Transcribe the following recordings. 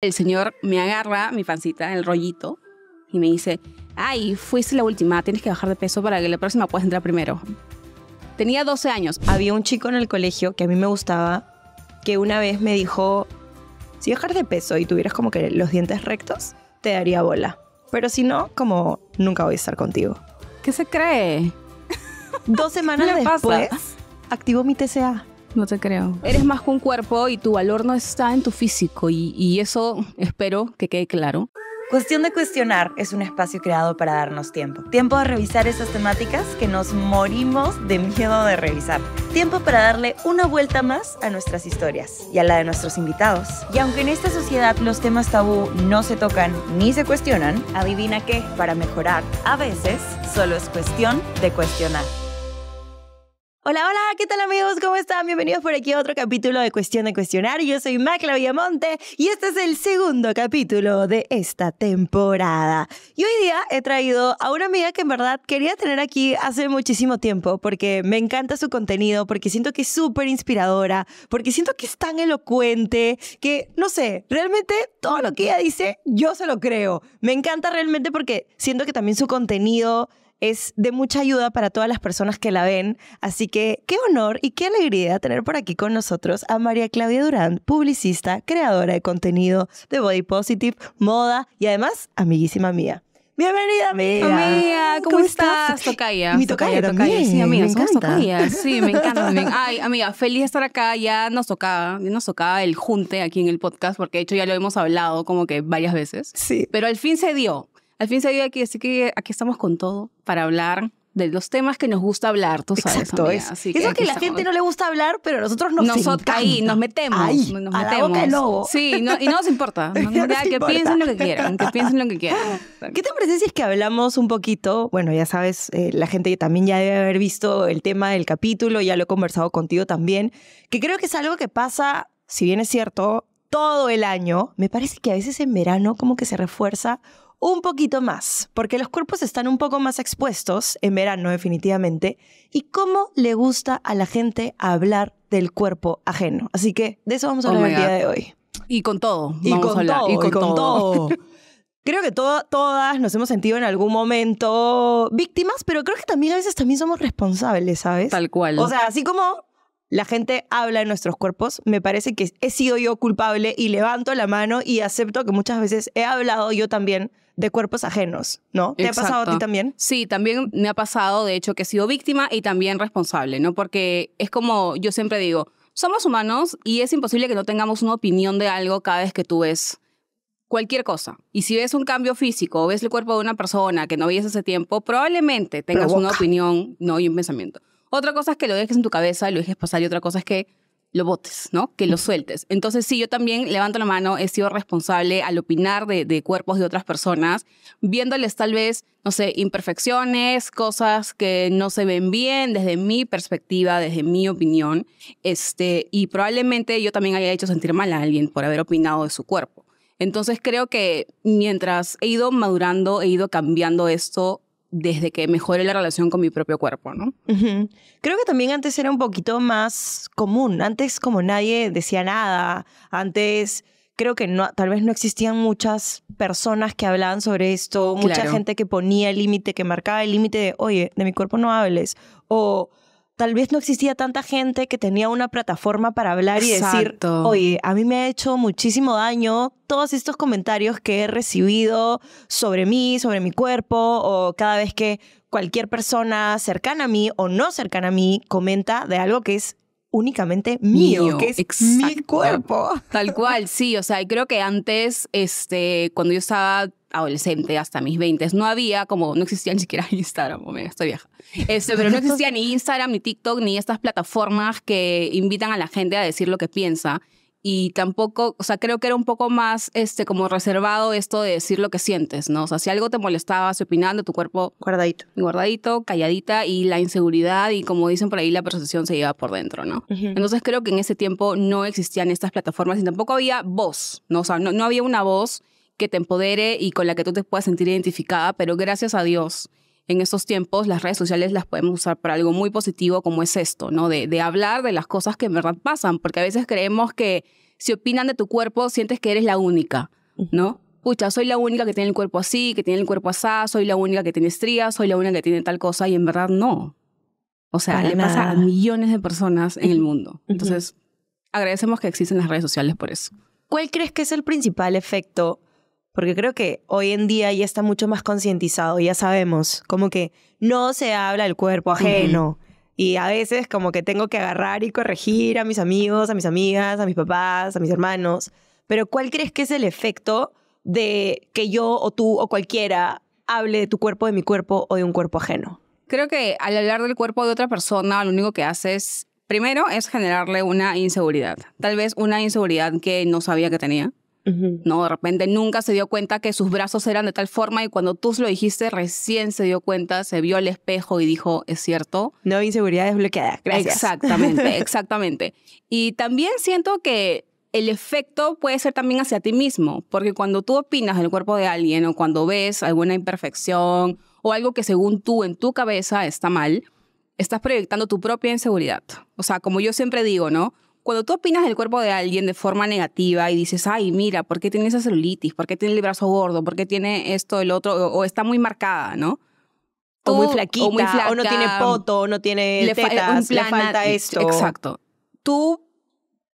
El señor me agarra mi pancita, el rollito, y me dice, ay, fuiste la última, tienes que bajar de peso para que la próxima puedas entrar primero. Tenía 12 años. Había un chico en el colegio que a mí me gustaba, que una vez me dijo, si bajas de peso y tuvieras como que los dientes rectos, te daría bola. Pero si no, como nunca voy a estar contigo. ¿Qué se cree? Dos semanas después, activó mi TCA. No te creo. Eres más que un cuerpo y tu valor no está en tu físico y, eso espero que quede claro. Cuestión de Cuestionar es un espacio creado para darnos tiempo. Tiempo de revisar esas temáticas que nos morimos de miedo de revisar. Tiempo para darle una vuelta más a nuestras historias y a la de nuestros invitados. Y aunque en esta sociedad los temas tabú no se tocan ni se cuestionan, adivina que para mejorar, a veces solo es cuestión de cuestionar. Hola, hola, ¿qué tal amigos? ¿Cómo están? Bienvenidos por aquí a otro capítulo de Cuestión de Cuestionar. Yo soy Macla Villamonte y este es el segundo capítulo de esta temporada. Y hoy día he traído a una amiga que en verdad quería tener aquí hace muchísimo tiempo porque me encanta su contenido, porque siento que es súper inspiradora, porque siento que es tan elocuente que, no sé, realmente todo lo que ella dice yo se lo creo. Me encanta realmente porque siento que también su contenido es de mucha ayuda para todas las personas que la ven. Así que qué honor y qué alegría tener por aquí con nosotros a María Claudia Durán, publicista, creadora de contenido de Body Positive, moda y además amiguísima mía. Bienvenida, amiga. Amiga, ¿cómo, estás? Tocaya. Mi tocaya, tocaya, Sí, amiga, me Sí, me encanta Ay, amiga, feliz de estar acá. Ya nos tocaba, ya nos tocaba el junte aquí en el podcast, porque de hecho ya lo hemos hablado como que varias veces. Sí. Pero al fin se dio. Al fin se dio aquí, así que aquí estamos con todo para hablar de los temas que nos gusta hablar, tú sabes. Exacto, es. Así que Eso que la gente no le gusta hablar, pero nosotros nos nos metemos, nos a metemos. boca lobo. Sí, y no nos importa, que piensen lo que quieran, que piensen lo que quieran. ¿Qué te parece si es que hablamos un poquito? Bueno, ya sabes, eh, la gente también ya debe haber visto el tema del capítulo, ya lo he conversado contigo también, que creo que es algo que pasa, si bien es cierto, todo el año, me parece que a veces en verano como que se refuerza un poquito más, porque los cuerpos están un poco más expuestos en verano definitivamente, y cómo le gusta a la gente hablar del cuerpo ajeno. Así que de eso vamos a hablar el día de hoy. Y con todo. Y con Todo, creo que todas nos hemos sentido en algún momento víctimas, pero creo que también a veces también somos responsables, ¿sabes? Tal cual. O sea, así como la gente habla de nuestros cuerpos, me parece que he sido yo culpable y levanto la mano y acepto que muchas veces he hablado yo también de cuerpos ajenos, ¿no? ¿Te ha pasado a ti también? Sí, también me ha pasado, de hecho, que he sido víctima y también responsable, ¿no? Porque es como yo siempre digo, somos humanos y es imposible que no tengamos una opinión de algo cada vez que tú ves cualquier cosa. Y si ves un cambio físico o ves el cuerpo de una persona que no veías hace tiempo, probablemente tengas una opinión, no, y un pensamiento. Otra cosa es que lo dejes en tu cabeza lo dejes pasar y otra cosa es que lo botes, ¿no? Que lo sueltes. Entonces, sí, yo también levanto la mano, he sido responsable al opinar de, cuerpos de otras personas, viéndoles tal vez, no sé, imperfecciones, cosas que no se ven bien desde mi perspectiva, desde mi opinión, este, y probablemente yo también haya hecho sentir mal a alguien por haber opinado de su cuerpo. Entonces, creo que mientras he ido madurando, he ido cambiando esto, desde que mejoré la relación con mi propio cuerpo, ¿no? Creo que también antes era un poquito más común. Antes como nadie decía nada, antes creo que no, tal vez no existían muchas personas que hablaban sobre esto, mucha gente que ponía el límite, que marcaba el límite de, oye, de mi cuerpo no hables, o tal vez no existía tanta gente que tenía una plataforma para hablar y decir, oye, a mí me ha hecho muchísimo daño todos estos comentarios que he recibido sobre mí, sobre mi cuerpo, o cada vez que cualquier persona cercana a mí o no cercana a mí comenta de algo que es únicamente mío, que es mi cuerpo. Tal cual, sí, o sea, creo que antes, este, cuando yo estaba adolescente hasta mis 20 no había como no existía ni siquiera Instagram o estoy vieja este, pero no existía ni Instagram ni TikTok ni estas plataformas que invitan a la gente a decir lo que piensa y tampoco o sea creo que era un poco más este como reservado esto de decir lo que sientes no o sea si algo te molestaba si opinando tu cuerpo guardadito guardadito calladita y la inseguridad y como dicen por ahí la percepción se lleva por dentro no entonces creo que en ese tiempo no existían estas plataformas y tampoco había voz no o sea no, no había una voz que te empodere y con la que tú te puedas sentir identificada, pero gracias a Dios, en estos tiempos las redes sociales las podemos usar para algo muy positivo como es esto, ¿no? De, de hablar de las cosas que en verdad pasan, porque a veces creemos que si opinan de tu cuerpo, sientes que eres la única, ¿no? Pucha, soy la única que tiene el cuerpo así, que tiene el cuerpo asá, soy la única que tiene estrías, soy la única que tiene tal cosa, y en verdad no. O sea, le pasa a millones de personas en el mundo. Entonces, agradecemos que existen las redes sociales por eso. ¿Cuál crees que es el principal efecto porque creo que hoy en día ya está mucho más concientizado, ya sabemos, como que no se habla del cuerpo ajeno. Y a veces como que tengo que agarrar y corregir a mis amigos, a mis amigas, a mis papás, a mis hermanos. Pero ¿cuál crees que es el efecto de que yo o tú o cualquiera hable de tu cuerpo, de mi cuerpo o de un cuerpo ajeno? Creo que al hablar del cuerpo de otra persona, lo único que haces, primero, es generarle una inseguridad. Tal vez una inseguridad que no sabía que tenía ¿no? De repente nunca se dio cuenta que sus brazos eran de tal forma y cuando tú lo dijiste recién se dio cuenta, se vio al espejo y dijo, es cierto. No, inseguridad desbloqueada, gracias. Exactamente, exactamente. y también siento que el efecto puede ser también hacia ti mismo, porque cuando tú opinas en el cuerpo de alguien o cuando ves alguna imperfección o algo que según tú en tu cabeza está mal, estás proyectando tu propia inseguridad. O sea, como yo siempre digo, ¿no? cuando tú opinas del cuerpo de alguien de forma negativa y dices, ay, mira, ¿por qué tiene esa celulitis? ¿Por qué tiene el brazo gordo? ¿Por qué tiene esto, el otro? O, está muy marcada, ¿no? o muy flaquita, o, no tiene poto, o no tiene le tetas, le falta esto. Exacto. Tú,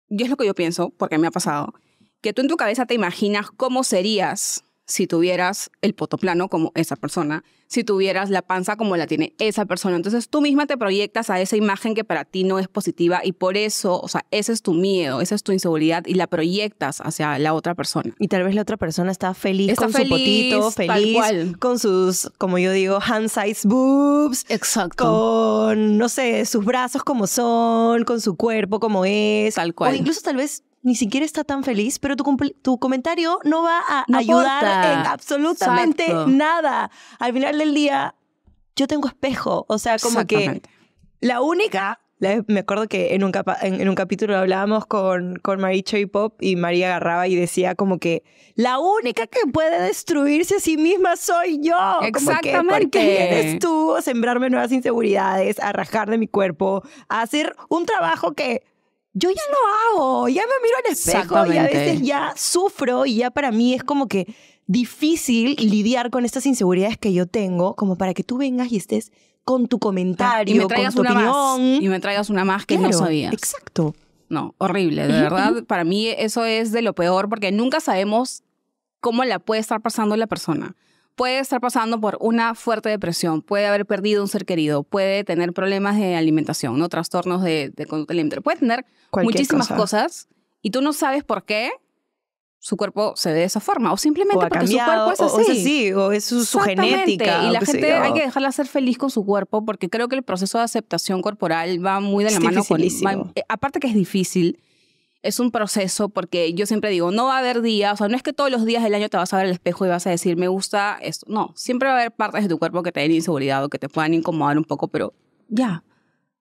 yo es lo que yo pienso, porque me ha pasado, que tú en tu cabeza te imaginas cómo serías si tuvieras el poto plano como esa persona, si tuvieras la panza como la tiene esa persona. Entonces tú misma te proyectas a esa imagen que para ti no es positiva y por eso, o sea, ese es tu miedo, esa es tu inseguridad y la proyectas hacia la otra persona. Y tal vez la otra persona está feliz con su potito, feliz con sus, como yo digo, hand size boobs. Exacto. Con, no sé, sus brazos como son, con su cuerpo como es. Tal cual. O incluso tal vez ni siquiera está tan feliz, pero tu, comentario no va a ayudar en absolutamente nada. Al final del día, yo tengo espejo, o sea, como que la única... me acuerdo que en un, capítulo hablábamos con, con Maricho Pop y María agarraba y decía como que la única que puede destruirse a sí misma soy yo. Exactamente. tú sembrarme nuevas inseguridades, a de mi cuerpo, hacer un trabajo que yo ya no hago, ya me miro al espejo y a veces ya sufro y ya para mí es como que difícil lidiar con estas inseguridades que yo tengo, como para que tú vengas y estés con tu comentario, y me traigas una opinión. Más, y me traigas una más que no sabías. Exacto. No, horrible, de verdad. para mí eso es de lo peor porque nunca sabemos cómo la puede estar pasando la persona puede estar pasando por una fuerte depresión, puede haber perdido un ser querido, puede tener problemas de alimentación, ¿no? trastornos de, conducta alimentaria, puede tener muchísimas cosas y tú no sabes por qué su cuerpo se ve de esa forma o simplemente porque su cuerpo es así. O, o es, o es su, genética. Y la gente hay que dejarla ser feliz con su cuerpo porque creo que el proceso de aceptación corporal va muy de la mano con... Eh, aparte que es difícil es un proceso porque yo siempre digo, no va a haber días, o sea, no es que todos los días del año te vas a ver al espejo y vas a decir, me gusta esto. No, siempre va a haber partes de tu cuerpo que te den inseguridad o que te puedan incomodar un poco, pero ya.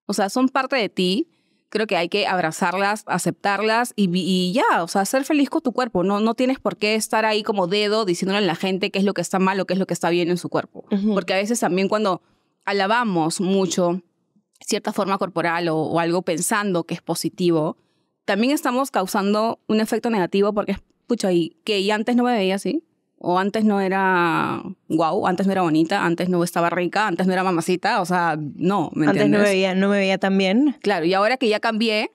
O sea, son parte de ti. Creo que hay que abrazarlas, aceptarlas y, ya, o sea, ser feliz con tu cuerpo. No, no tienes por qué estar ahí como dedo diciéndole a la gente qué es lo que está mal o qué es lo que está bien en su cuerpo. Porque a veces también cuando alabamos mucho cierta forma corporal o algo pensando que es positivo, también estamos causando un efecto negativo porque, pucho ahí que antes no me veía así, o antes no era guau, wow, antes no era bonita, antes no estaba rica, antes no era mamacita, o sea, no, ¿me Antes no me veía, no me veía tan bien. Claro, y ahora que ya cambié,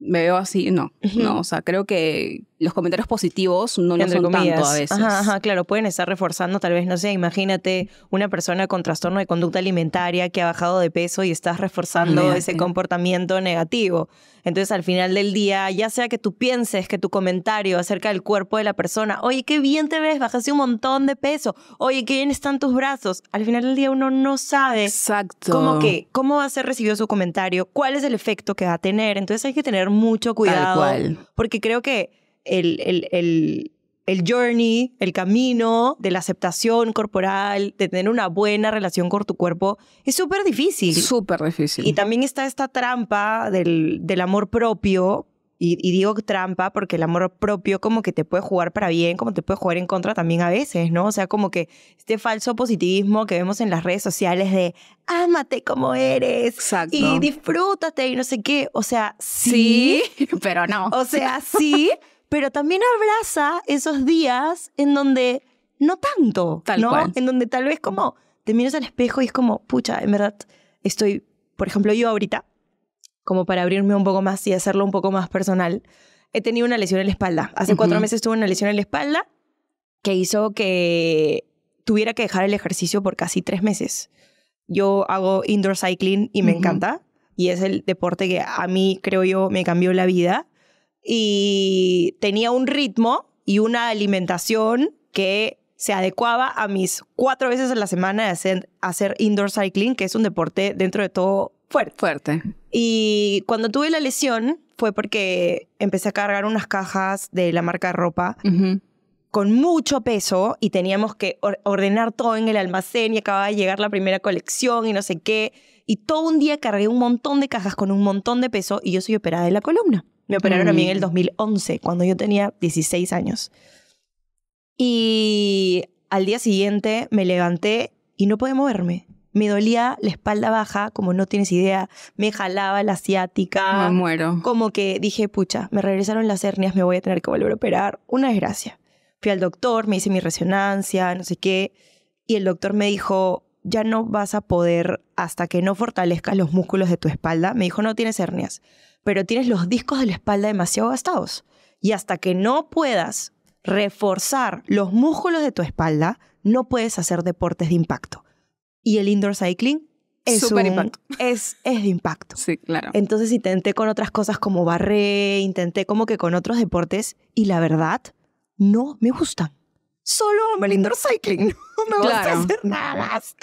me veo así, no, no, o sea, creo que, los comentarios positivos no lo son tanto a veces. Ajá, ajá, claro, pueden estar reforzando, tal vez, no sé, imagínate una persona con trastorno de conducta alimentaria que ha bajado de peso y estás reforzando ese comportamiento negativo. Entonces, al final del día, ya sea que tú pienses que tu comentario acerca del cuerpo de la persona, oye, qué bien te ves, bajaste un montón de peso, oye, qué bien están tus brazos, al final del día uno no sabe Exacto. cómo que, cómo va a ser recibido su comentario, cuál es el efecto que va a tener. Entonces hay que tener mucho cuidado. Tal cual. Porque creo que el, el, el, el journey, el camino de la aceptación corporal, de tener una buena relación con tu cuerpo, es súper difícil. Súper difícil. Y también está esta trampa del, del amor propio, y, digo trampa porque el amor propio como que te puede jugar para bien, como te puede jugar en contra también a veces, ¿no? O sea, como que este falso positivismo que vemos en las redes sociales de ámate como eres Exacto. y disfrútate y no sé qué, o sea, sí pero no. O sea, sí pero también abraza esos días en donde no tanto, tal ¿no? En donde tal vez como te miras al espejo y es como, pucha, en verdad estoy, por ejemplo, yo ahorita, como para abrirme un poco más y hacerlo un poco más personal, he tenido una lesión en la espalda. Hace cuatro meses tuve una lesión en la espalda que hizo que tuviera que dejar el ejercicio por casi tres meses. Yo hago indoor cycling y me encanta. Y es el deporte que a mí, creo yo, me cambió la vida y tenía un ritmo y una alimentación que se adecuaba a mis cuatro veces a la semana de hacer, indoor cycling, que es un deporte dentro de todo fuerte. Fuerte. Y cuando tuve la lesión fue porque empecé a cargar unas cajas de la marca ropa con mucho peso y teníamos que ordenar todo en el almacén y acababa de llegar la primera colección y no sé qué. Y todo un día cargué un montón de cajas con un montón de peso y yo soy operada de la columna. Me operaron a mí en el 2011, mm. cuando yo tenía 16 años. Y al día siguiente me levanté y no pude moverme. Me dolía la espalda baja, como no tienes idea. Me jalaba la asiática. Ah, me muero. Como que dije, pucha, me regresaron las hernias, me voy a tener que volver a operar. Una desgracia. Fui al doctor, me hice mi resonancia, no sé qué. Y el doctor me dijo, ya no vas a poder hasta que no fortalezcas los músculos de tu espalda. Me dijo, no tienes hernias pero tienes los discos de la espalda demasiado gastados. Y hasta que no puedas reforzar los músculos de tu espalda, no puedes hacer deportes de impacto. Y el indoor cycling es, es, es de impacto. Sí, claro. Entonces intenté con otras cosas como barré, intenté como que con otros deportes y la verdad no me gustan solo el indoor cycling. No me gusta hacer nada más.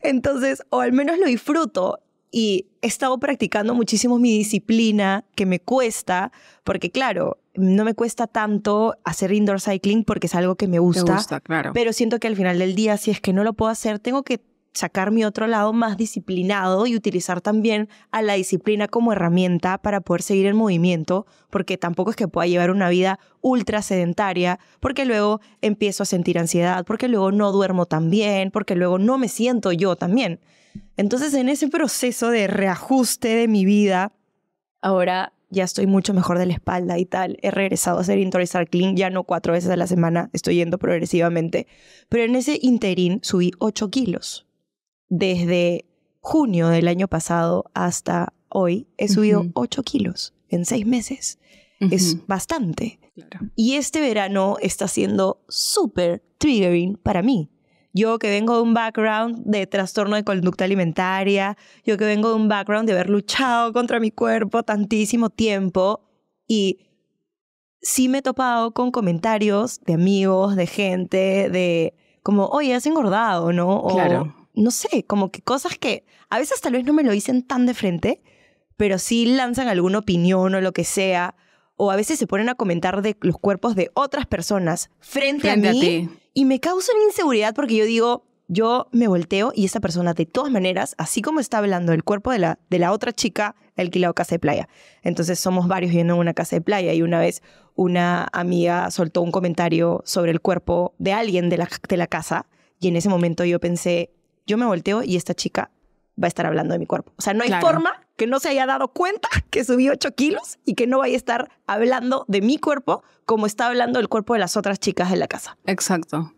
Entonces, o al menos lo disfruto y he estado practicando muchísimo mi disciplina que me cuesta, porque claro, no me cuesta tanto hacer indoor cycling porque es algo que me gusta, gusta claro. pero siento que al final del día, si es que no lo puedo hacer, tengo que sacar mi otro lado más disciplinado y utilizar también a la disciplina como herramienta para poder seguir en movimiento, porque tampoco es que pueda llevar una vida ultra sedentaria, porque luego empiezo a sentir ansiedad, porque luego no duermo tan bien, porque luego no me siento yo también. Entonces, en ese proceso de reajuste de mi vida, ahora ya estoy mucho mejor de la espalda y tal. He regresado a hacer interval clean, ya no cuatro veces a la semana, estoy yendo progresivamente. Pero en ese interín subí 8 kilos desde junio del año pasado hasta hoy, he subido 8 kilos en 6 meses. Es bastante. Y este verano está siendo súper triggering para mí. Yo que vengo de un background de trastorno de conducta alimentaria, yo que vengo de un background de haber luchado contra mi cuerpo tantísimo tiempo y sí me he topado con comentarios de amigos, de gente, de como, oye, has engordado, ¿no? claro no sé, como que cosas que a veces tal vez no me lo dicen tan de frente, pero sí lanzan alguna opinión o lo que sea, o a veces se ponen a comentar de los cuerpos de otras personas frente, a mí y me causan inseguridad porque yo digo, yo me volteo y esa persona de todas maneras, así como está hablando el cuerpo de la, de la otra chica, ha alquilado casa de playa. Entonces somos varios viendo una casa de playa y una vez una amiga soltó un comentario sobre el cuerpo de alguien de la, de la casa y en ese momento yo pensé, yo me volteo y esta chica va a estar hablando de mi cuerpo. O sea, no hay forma que no se haya dado cuenta que subí 8 kilos y que no vaya a estar hablando de mi cuerpo como está hablando el cuerpo de las otras chicas en la casa. Exacto.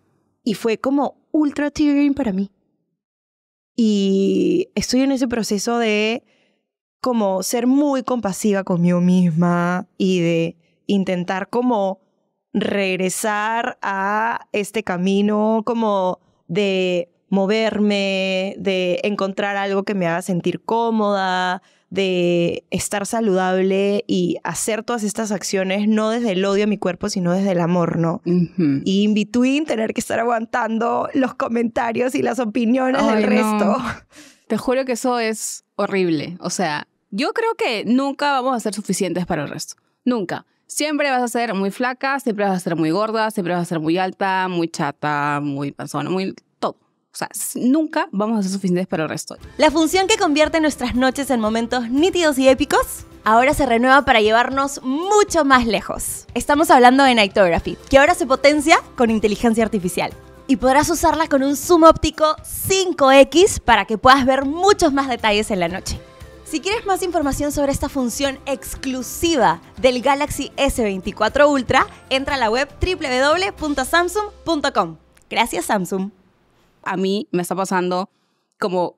Y fue como ultra triggering para mí. Y estoy en ese proceso de como ser muy compasiva conmigo misma y de intentar como regresar a este camino como de moverme, de encontrar algo que me haga sentir cómoda, de estar saludable y hacer todas estas acciones no desde el odio a mi cuerpo, sino desde el amor, ¿no? Y in between tener que estar aguantando los comentarios y las opiniones del resto. Te juro que eso es horrible. O sea, yo creo que nunca vamos a ser suficientes para el resto. Nunca. Siempre vas a ser muy flaca, siempre vas a ser muy gorda, siempre vas a ser muy alta, muy chata, muy persona muy o sea, nunca vamos a ser suficientes para el resto. La función que convierte nuestras noches en momentos nítidos y épicos ahora se renueva para llevarnos mucho más lejos. Estamos hablando de Nightography, que ahora se potencia con inteligencia artificial. Y podrás usarla con un zoom óptico 5X para que puedas ver muchos más detalles en la noche. Si quieres más información sobre esta función exclusiva del Galaxy S24 Ultra, entra a la web www.samsung.com. Gracias Samsung a mí me está pasando como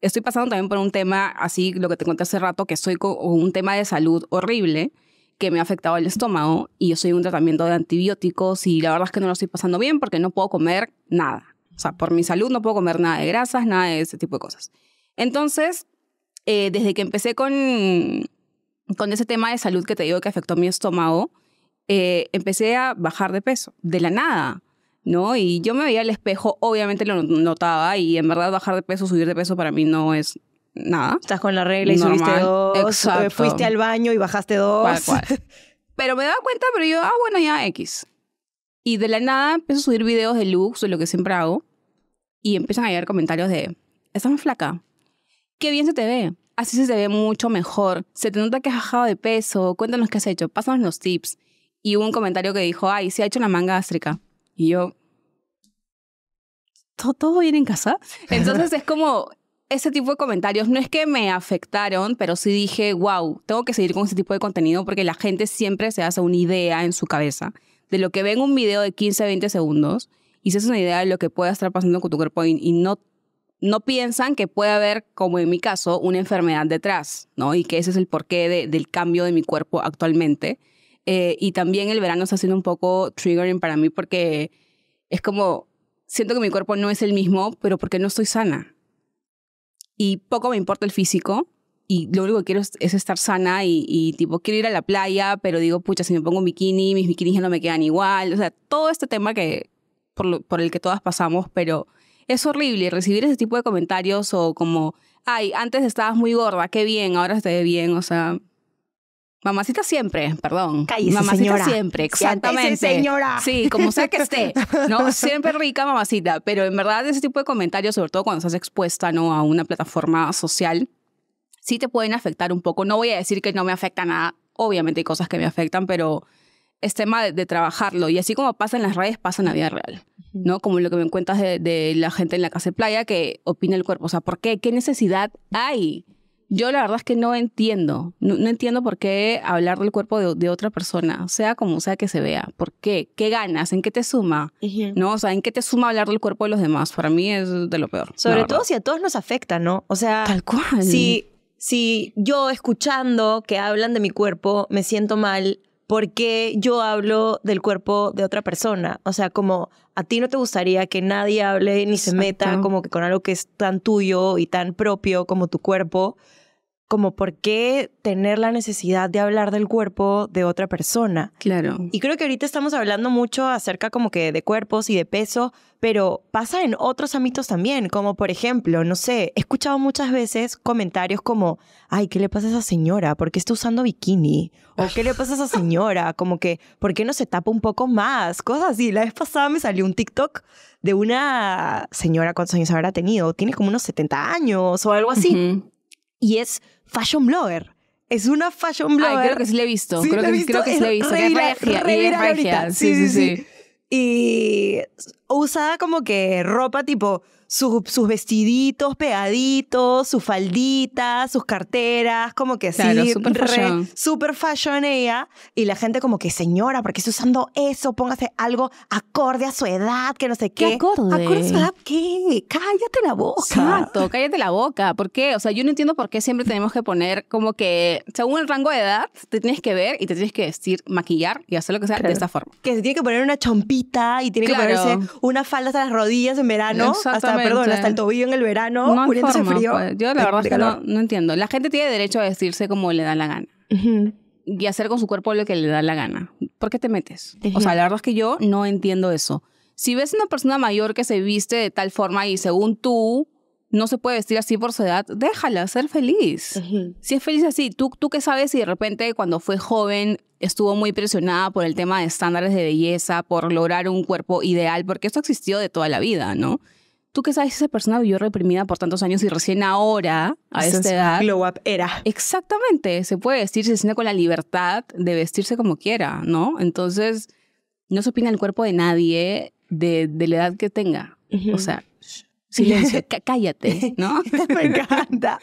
estoy pasando también por un tema, así lo que te conté hace rato, que soy un tema de salud horrible que me ha afectado el estómago y yo soy un tratamiento de antibióticos y la verdad es que no lo estoy pasando bien porque no puedo comer nada. O sea, por mi salud no puedo comer nada de grasas, nada de ese tipo de cosas. Entonces, eh, desde que empecé con, con ese tema de salud que te digo que afectó mi estómago, eh, empecé a bajar de peso, de la nada. ¿no? Y yo me veía al espejo, obviamente lo notaba y en verdad bajar de peso, subir de peso para mí no es nada. Estás con la regla y subiste dos, eh, fuiste al baño y bajaste dos. Pero me daba cuenta, pero yo, ah, bueno, ya X. Y de la nada empiezo a subir videos de looks, de lo que siempre hago, y empiezan a llegar comentarios de, estás más flaca, qué bien se te ve, así se te ve mucho mejor, se te nota que has bajado de peso, cuéntanos qué has hecho, pásanos los tips. Y hubo un comentario que dijo, ay, se ha hecho una manga gástrica. Y yo, ¿todo, todo bien en casa? Entonces es como ese tipo de comentarios. No es que me afectaron, pero sí dije, wow, tengo que seguir con ese tipo de contenido porque la gente siempre se hace una idea en su cabeza de lo que ve en un video de 15, 20 segundos y se hace una idea de lo que puede estar pasando con tu cuerpo y, no no piensan que puede haber, como en mi caso, una enfermedad detrás, ¿no? Y que ese es el porqué de, del cambio de mi cuerpo actualmente. Eh, y también el verano está siendo un poco triggering para mí porque es como, siento que mi cuerpo no es el mismo, pero porque no estoy sana. Y poco me importa el físico. Y lo único que quiero es, estar sana y, tipo, quiero ir a la playa, pero digo, pucha, si me pongo un bikini, mis bikinis ya no me quedan igual. O sea, todo este tema que, por, por el que todas pasamos, pero es horrible recibir ese tipo de comentarios o como, ay, antes estabas muy gorda, qué bien, ahora te ve bien, o sea, Mamacita siempre, perdón. Cállese, mamacita siempre, exactamente. Sí, como sea que esté. No, siempre rica mamacita, pero en verdad ese tipo de comentarios, sobre todo cuando estás expuesta ¿no? a una plataforma social, sí te pueden afectar un poco. No voy a decir que no me afecta nada, obviamente hay cosas que me afectan, pero es tema de, trabajarlo y así como pasa en las redes, pasa en la vida real, ¿no? Como lo que me cuentas de, de la gente en la casa de playa que opina el cuerpo, o sea, ¿por qué? ¿Qué necesidad hay? yo la verdad es que no entiendo, no, entiendo por qué hablar del cuerpo de, otra persona, sea como sea que se vea, ¿por qué? ¿Qué ganas? ¿En qué te suma? ¿No? O sea, ¿en qué te suma hablar del cuerpo de los demás? Para mí es de lo peor. Sobre todo si a todos nos afecta, ¿no? O sea, tal cual. Si, si yo escuchando que hablan de mi cuerpo me siento mal, porque yo hablo del cuerpo de otra persona? O sea, como a ti no te gustaría que nadie hable ni se meta como que con algo que es tan tuyo y tan propio como tu cuerpo como por qué tener la necesidad de hablar del cuerpo de otra persona. Claro. Y creo que ahorita estamos hablando mucho acerca como que de cuerpos y de peso, pero pasa en otros ámbitos también, como por ejemplo, no sé, he escuchado muchas veces comentarios como, ay, ¿qué le pasa a esa señora? ¿Por qué está usando bikini? ¿O qué le pasa a esa señora? Como que, ¿por qué no se tapa un poco más? Cosas así. La vez pasada me salió un TikTok de una señora, ¿cuántos años habrá tenido? Tiene como unos 70 años o algo así y es fashion blogger. Es una fashion blogger. Ay, creo que sí la he visto. Sí, creo, que, he visto. creo que sí la he visto. Re, re, Sí, sí, sí, sí. Y usa como que ropa tipo sus, vestiditos pegaditos, sus falditas, sus carteras, como que así, claro, super, re, fashion. super ella. Y la gente como que, señora, ¿por qué está usando eso? Póngase algo acorde a su edad, que no sé qué. ¿Qué acorde? ¿Acorde a su edad qué? Cállate la boca. Exacto, cállate la boca. ¿Por qué? O sea, yo no entiendo por qué siempre tenemos que poner como que, según el rango de edad, te tienes que ver y te tienes que vestir, maquillar y hacer lo que sea de esta forma. Que se tiene que poner una chompita y tiene que ponerse una falda hasta las rodillas en verano, Exacto perdón, hasta el tobillo en el verano, no frío. Pues. Yo la verdad es que no, entiendo. La gente tiene derecho a vestirse como le da la gana. Y hacer con su cuerpo lo que le da la gana. ¿Por qué te metes? O sea, la verdad es que yo no entiendo eso. Si ves una persona mayor que se viste de tal forma y según tú no se puede vestir así por su edad, déjala ser feliz. Si es feliz así, ¿tú, tú qué sabes si de repente cuando fue joven estuvo muy presionada por el tema de estándares de belleza, por lograr un cuerpo ideal, porque esto existió de toda la vida, ¿no? tú que sabes, esa persona vivió reprimida por tantos años y recién ahora, a esa es edad. up era. Exactamente, se puede vestir, se siente con la libertad de vestirse como quiera, ¿no? Entonces, no se opina el cuerpo de nadie de, la edad que tenga. O sea, silencio, cállate, ¿no? Me encanta.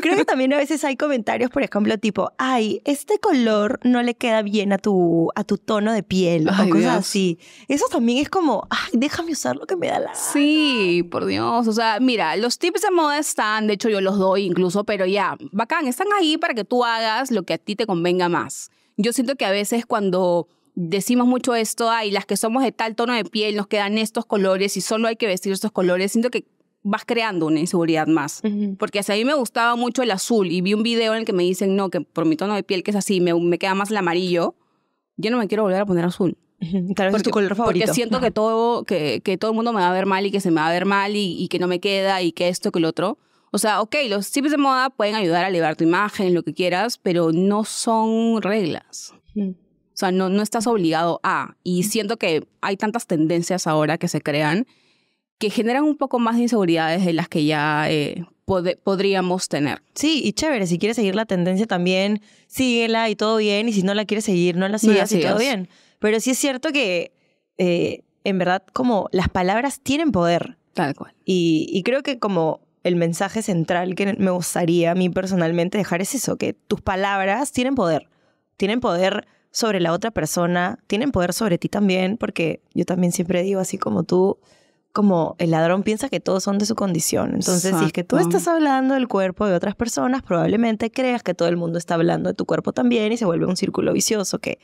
Creo que también a veces hay comentarios, por ejemplo, tipo, ay, este color no le queda bien a tu, a tu tono de piel o cosas así. Eso también es como, ay, déjame usar lo que me da la. Sí, por Dios. O sea, mira, los tips de moda están, de hecho yo los doy incluso, pero ya, bacán, están ahí para que tú hagas lo que a ti te convenga más. Yo siento que a veces cuando decimos mucho esto, ay, las que somos de tal tono de piel nos quedan estos colores y solo hay que vestir estos colores, siento que vas creando una inseguridad más. Porque si a mí me gustaba mucho el azul y vi un video en el que me dicen, no, que por mi tono de piel que es así, me, me queda más el amarillo, yo no me quiero volver a poner azul. Tal vez tu color favorito. Porque siento que todo, que, todo el mundo me va a ver mal y que se me va a ver mal y, que no me queda y que esto, que el otro. O sea, ok, los tips de moda pueden ayudar a elevar tu imagen, lo que quieras, pero no son reglas. O sea, no, no estás obligado a. Y siento que hay tantas tendencias ahora que se crean que generan un poco más de inseguridades de las que ya eh, podríamos tener. Sí, y chévere, si quieres seguir la tendencia también, síguela y todo bien, y si no la quieres seguir, no la sigas, y todo bien. Pero sí es cierto que, eh, en verdad, como las palabras tienen poder. Tal cual. Y, y creo que como el mensaje central que me gustaría a mí personalmente dejar es eso, que tus palabras tienen poder. Tienen poder sobre la otra persona, tienen poder sobre ti también, porque yo también siempre digo, así como tú, como el ladrón piensa que todos son de su condición. Entonces, si es que tú estás hablando del cuerpo de otras personas, probablemente creas que todo el mundo está hablando de tu cuerpo también y se vuelve un círculo vicioso que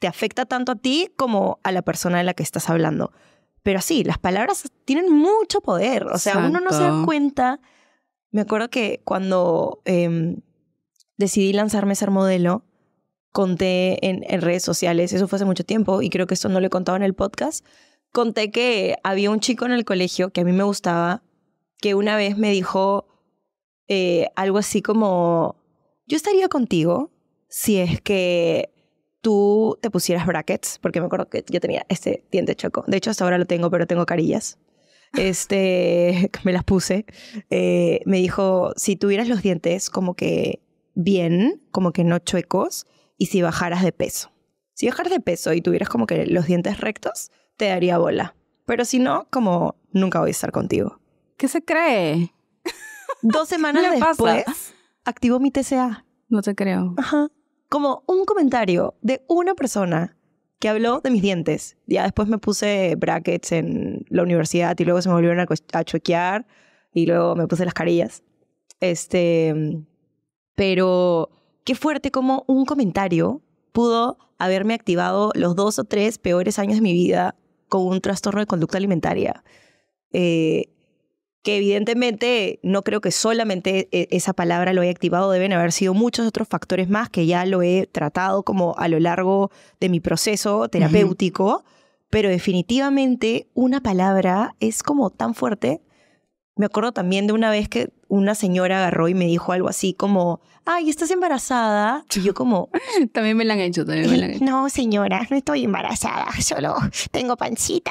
te afecta tanto a ti como a la persona de la que estás hablando. Pero sí, las palabras tienen mucho poder. O sea, uno no se da cuenta. Me acuerdo que cuando em, decidí lanzarme a ser modelo, conté en, redes sociales, eso fue hace mucho tiempo y creo que eso no lo he contado en el podcast, conté que había un chico en el colegio que a mí me gustaba, que una vez me dijo eh, algo así como, yo estaría contigo si es que tú te pusieras brackets, porque me acuerdo que yo tenía este diente choco, de hecho hasta ahora lo tengo, pero tengo carillas. Este, me las puse. Eh, me dijo, si tuvieras los dientes como que bien, como que no chuecos, y si bajaras de peso. Si bajaras de peso y tuvieras como que los dientes rectos, te daría bola. Pero si no, como nunca voy a estar contigo. ¿Qué se cree? Dos semanas después, activó mi TCA. No te creo. Ajá. Como un comentario de una persona que habló de mis dientes. Ya después me puse brackets en la universidad y luego se me volvieron a, a choquear y luego me puse las carillas. Este, pero qué fuerte como un comentario pudo haberme activado los dos o tres peores años de mi vida con un trastorno de conducta alimentaria. Eh, que evidentemente no creo que solamente e-, esa palabra lo haya activado, deben haber sido muchos otros factores más que ya lo he tratado como a lo largo de mi proceso terapéutico, pero definitivamente una palabra es como tan fuerte me acuerdo también de una vez que una señora agarró y me dijo algo así como, ay, estás embarazada. Y yo como... también me la han hecho, también No, señora, no estoy embarazada, solo tengo pancita.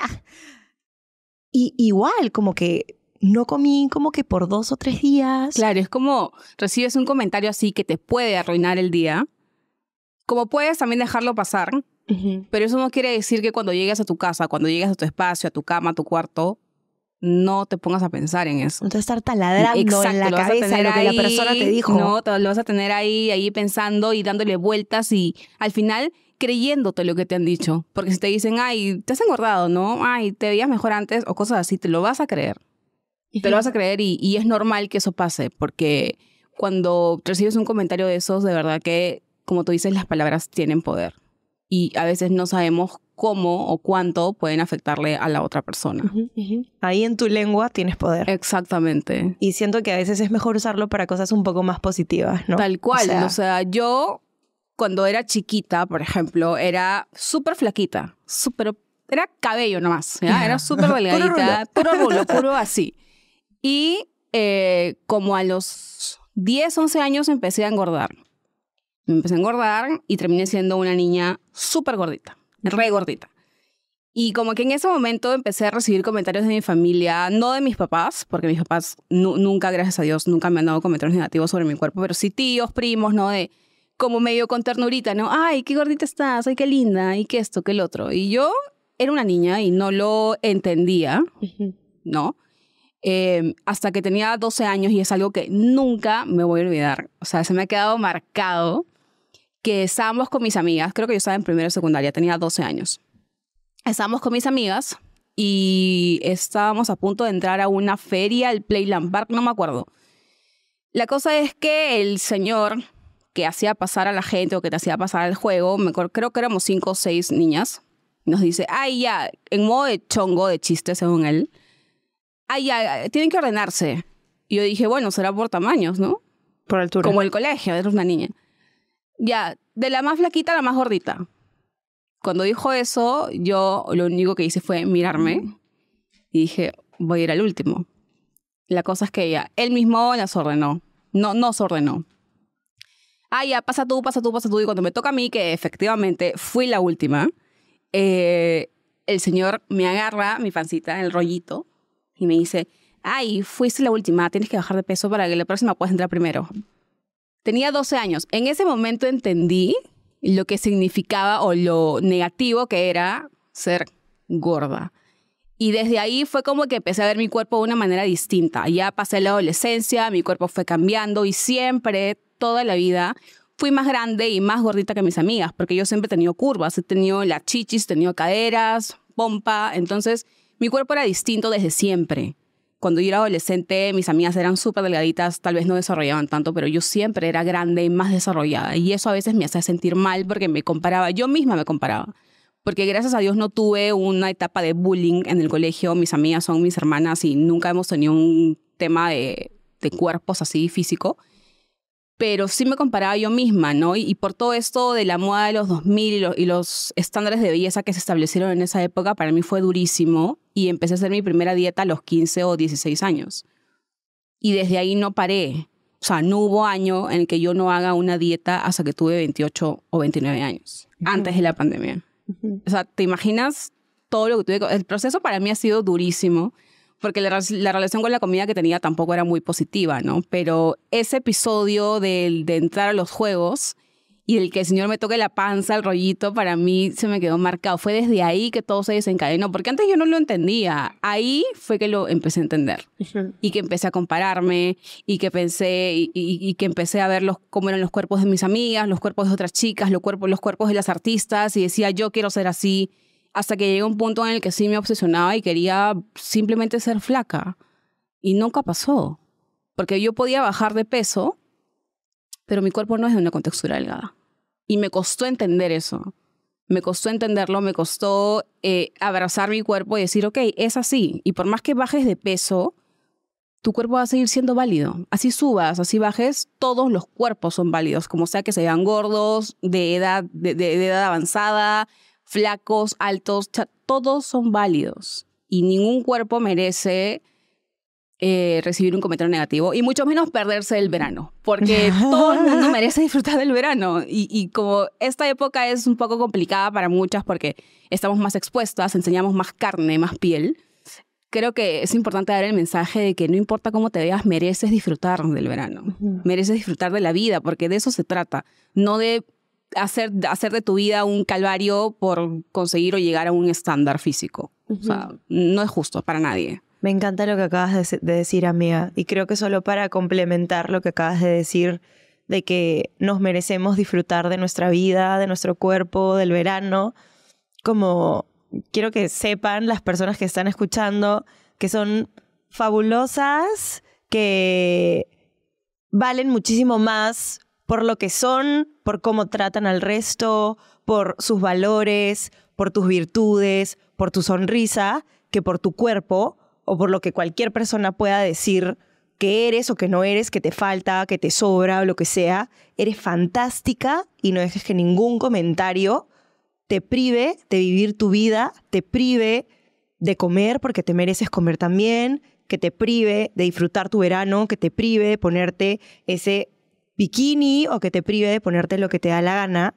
Y igual, como que no comí como que por dos o tres días. Claro, es como recibes un comentario así que te puede arruinar el día. Como puedes también dejarlo pasar, pero eso no quiere decir que cuando llegues a tu casa, cuando llegues a tu espacio, a tu cama, a tu cuarto, no te pongas a pensar en eso. No te estar taladrando en la cabeza lo la persona te dijo. No, te lo vas a tener ahí, ahí pensando y dándole vueltas y al final creyéndote lo que te han dicho. Porque si te dicen, ay, te has engordado, ¿no? Ay, te veías mejor antes o cosas así, te lo vas a creer. Te lo vas a creer y, y es normal que eso pase porque cuando recibes un comentario de esos, de verdad que, como tú dices, las palabras tienen poder. Y a veces no sabemos cómo o cuánto pueden afectarle a la otra persona. Ahí en tu lengua tienes poder. Exactamente. Y siento que a veces es mejor usarlo para cosas un poco más positivas, ¿no? Tal cual. O sea, yo cuando era chiquita, por ejemplo, era súper flaquita, súper... Era cabello nomás, era súper delgadita, puro rulo, puro, así. Y eh, como a los 10, 11 años empecé a engordar. Me empecé a engordar y terminé siendo una niña súper gordita re gordita. Y como que en ese momento empecé a recibir comentarios de mi familia, no de mis papás, porque mis papás nunca, gracias a Dios, nunca me han dado comentarios negativos sobre mi cuerpo, pero sí tíos, primos, ¿no? De como medio con ternurita, ¿no? Ay, qué gordita estás, ay, qué linda, y qué esto, qué el otro. Y yo era una niña y no lo entendía, ¿no? Em, hasta que tenía 12 años y es algo que nunca me voy a olvidar. O sea, se me ha quedado marcado que estábamos con mis amigas, creo que yo estaba en primera o secundaria, tenía 12 años. Estábamos con mis amigas y estábamos a punto de entrar a una feria, el Playland Park, no me acuerdo. La cosa es que el señor que hacía pasar a la gente o que te hacía pasar al juego, me creo que éramos cinco o seis niñas, nos dice, ay ya, en modo de chongo, de chiste según él, ay ya, tienen que ordenarse. Y yo dije, bueno, será por tamaños, ¿no? Por altura. Como el colegio, eres una niña ya, de la más flaquita a la más gordita. Cuando dijo eso, yo lo único que hice fue mirarme y dije, voy a ir al último. La cosa es que ella, él mismo las ordenó. No, se ordenó. Ah, ya, pasa tú, pasa tú, pasa tú. Y cuando me toca a mí, que efectivamente fui la última, eh, el señor me agarra mi pancita, el rollito, y me dice, ay, fuiste la última, tienes que bajar de peso para que la próxima puedas entrar primero. Tenía 12 años. En ese momento entendí lo que significaba o lo negativo que era ser gorda. Y desde ahí fue como que empecé a ver mi cuerpo de una manera distinta. Ya pasé la adolescencia, mi cuerpo fue cambiando y siempre, toda la vida, fui más grande y más gordita que mis amigas, porque yo siempre he tenido curvas, he tenido las chichis, he tenido caderas, pompa, entonces mi cuerpo era distinto desde siempre cuando yo era adolescente, mis amigas eran súper delgaditas, tal vez no desarrollaban tanto, pero yo siempre era grande y más desarrollada. Y eso a veces me hacía sentir mal porque me comparaba, yo misma me comparaba. Porque gracias a Dios no tuve una etapa de bullying en el colegio. Mis amigas son mis hermanas y nunca hemos tenido un tema de, cuerpos así físico pero sí me comparaba yo misma, ¿no? Y, por todo esto de la moda de los 2000 y, los estándares de belleza que se establecieron en esa época, para mí fue durísimo y empecé a hacer mi primera dieta a los 15 o 16 años. Y desde ahí no paré. O sea, no hubo año en el que yo no haga una dieta hasta que tuve 28 o 29 años, antes de la pandemia. O sea, ¿te imaginas todo lo que tuve? El proceso para mí ha sido durísimo porque la, relación con la comida que tenía tampoco era muy positiva, ¿no? Pero ese episodio de, de entrar a los juegos y el que el señor me toque la panza, el rollito, para mí se me quedó marcado. Fue desde ahí que todo se desencadenó, porque antes yo no lo entendía. Ahí fue que lo empecé a entender y que empecé a compararme y que pensé y, que empecé a ver cómo eran los cuerpos de mis amigas, los cuerpos de otras chicas, los cuerpos, los cuerpos de las artistas y decía, yo quiero ser así hasta que llegué a un punto en el que sí me obsesionaba y quería simplemente ser flaca. Y nunca pasó. Porque yo podía bajar de peso, pero mi cuerpo no es de una contextura delgada. Y me costó entender eso. Me costó entenderlo, me costó eh, abrazar mi cuerpo y decir, ok, es así. Y por más que bajes de peso, tu cuerpo va a seguir siendo válido. Así subas, así bajes, todos los cuerpos son válidos, como sea que se vean gordos, de edad, de edad avanzada, flacos, altos, todos son válidos y ningún cuerpo merece eh, recibir un comentario negativo y mucho menos perderse el verano, porque todo el mundo merece disfrutar del verano y, y, como esta época es un poco complicada para muchas porque estamos más expuestas, enseñamos más carne, más piel, creo que es importante dar el mensaje de que no importa cómo te veas, mereces disfrutar del verano, mereces disfrutar de la vida, porque de eso se trata, no de hacer, hacer de tu vida un calvario por conseguir o llegar a un estándar físico. O sea, no es justo para nadie. Me encanta lo que acabas de, decir, amiga. Y creo que solo para complementar lo que acabas de decir, de que nos merecemos disfrutar de nuestra vida, de nuestro cuerpo, del verano, como quiero que sepan las personas que están escuchando que son fabulosas, que valen muchísimo más por lo que son, por cómo tratan al resto, por sus valores, por tus virtudes, por tu sonrisa, que por tu cuerpo o por lo que cualquier persona pueda decir que eres o que no eres, que te falta, que te sobra o lo que sea. Eres fantástica y no dejes que ningún comentario te prive de vivir tu vida, te prive de comer porque te mereces comer también, que te prive de disfrutar tu verano, que te prive de ponerte ese bikini o que te prive de ponerte lo que te da la gana,